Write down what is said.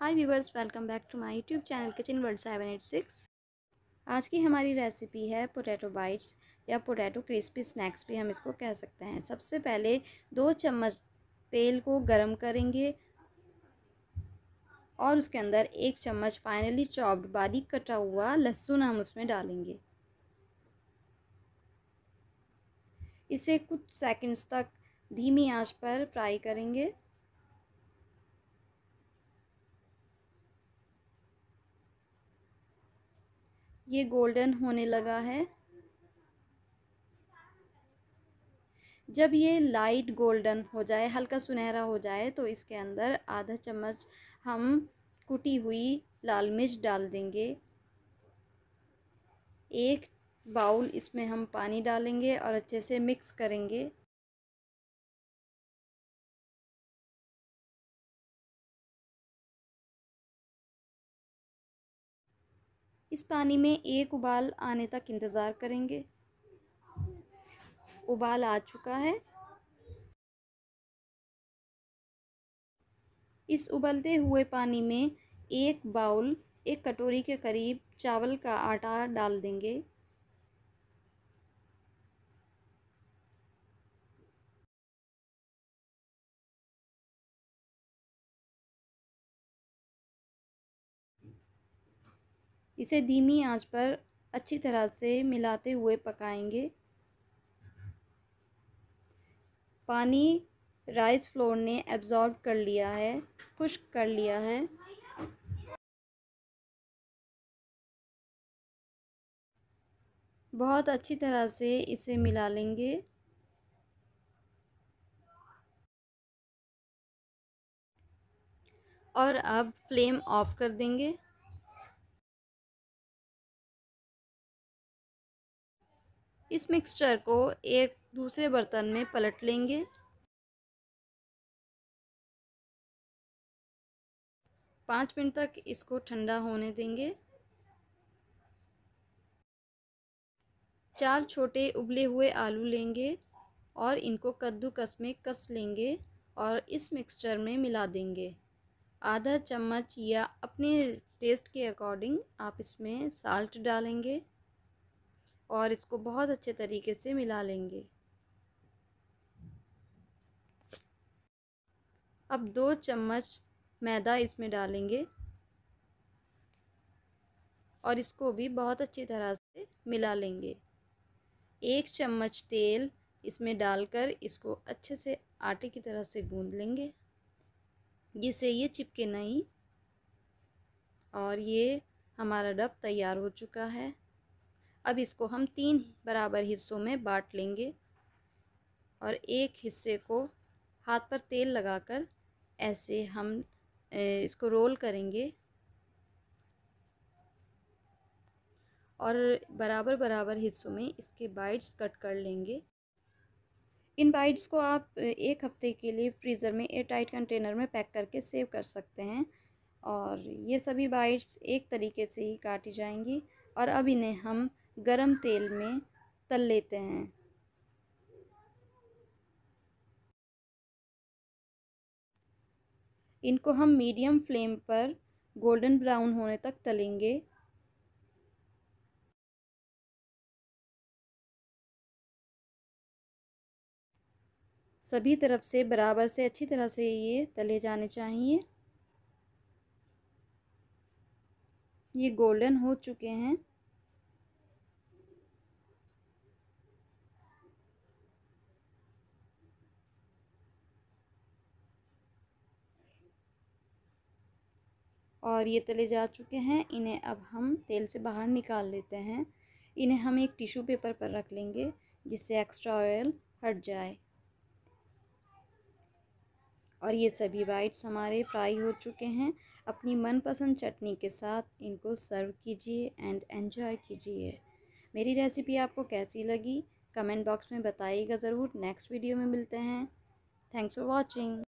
hi viewers welcome back to my YouTube channel kitchen world seven eight six आज की हमारी recipe है potato bites या potato crispy snacks भी हम इसको कह सकते हैं सबसे पहले दो चम्मच तेल को गरम करेंगे और उसके अंदर एक चम्मच फाइनली चॉप्ड बारीक कटा हुआ लहसुन हम उसमें डालेंगे इसे कुछ सेकेंड्स तक धीमी आँच पर फ्राई करेंगे ये गोल्डन होने लगा है जब ये लाइट गोल्डन हो जाए हल्का सुनहरा हो जाए तो इसके अंदर आधा चम्मच हम कुटी हुई लाल मिर्च डाल देंगे एक बाउल इसमें हम पानी डालेंगे और अच्छे से मिक्स करेंगे इस पानी में एक उबाल आने तक इंतज़ार करेंगे उबाल आ चुका है इस उबलते हुए पानी में एक बाउल एक कटोरी के करीब चावल का आटा डाल देंगे इसे धीमी आंच पर अच्छी तरह से मिलाते हुए पकाएंगे पानी राइस फ्लोर ने एब्ज़ॉर्ब कर लिया है खुश्क कर लिया है बहुत अच्छी तरह से इसे मिला लेंगे और अब फ्लेम ऑफ कर देंगे इस मिक्सचर को एक दूसरे बर्तन में पलट लेंगे पाँच मिनट तक इसको ठंडा होने देंगे चार छोटे उबले हुए आलू लेंगे और इनको कद्दूकस में कस लेंगे और इस मिक्सचर में मिला देंगे आधा चम्मच या अपने टेस्ट के अकॉर्डिंग आप इसमें साल्ट डालेंगे और इसको बहुत अच्छे तरीके से मिला लेंगे अब दो चम्मच मैदा इसमें डालेंगे और इसको भी बहुत अच्छी तरह से मिला लेंगे एक चम्मच तेल इसमें डालकर इसको अच्छे से आटे की तरह से गूंद लेंगे जिससे ये चिपके नहीं और ये हमारा डब तैयार हो चुका है अब इसको हम तीन बराबर हिस्सों में बांट लेंगे और एक हिस्से को हाथ पर तेल लगाकर ऐसे हम इसको रोल करेंगे और बराबर बराबर हिस्सों में इसके बाइट्स कट कर लेंगे इन बाइट्स को आप एक हफ्ते के लिए फ्रीज़र में एयर टाइट कंटेनर में पैक करके सेव कर सकते हैं और ये सभी बाइट्स एक तरीके से ही काटी जाएंगी और अब इन्हें हम गरम तेल में तल लेते हैं इनको हम मीडियम फ्लेम पर गोल्डन ब्राउन होने तक तलेंगे सभी तरफ से बराबर से अच्छी तरह से ये तले जाने चाहिए ये गोल्डन हो चुके हैं और ये तले जा चुके हैं इन्हें अब हम तेल से बाहर निकाल लेते हैं इन्हें हम एक टिश्यू पेपर पर रख लेंगे जिससे एक्स्ट्रा ऑयल हट जाए और ये सभी बाइट्स हमारे फ्राई हो चुके हैं अपनी मनपसंद चटनी के साथ इनको सर्व कीजिए एंड एंजॉय कीजिए मेरी रेसिपी आपको कैसी लगी कमेंट बॉक्स में बताइएगा ज़रूर नेक्स्ट वीडियो में मिलते हैं थैंक्स फॉर वॉचिंग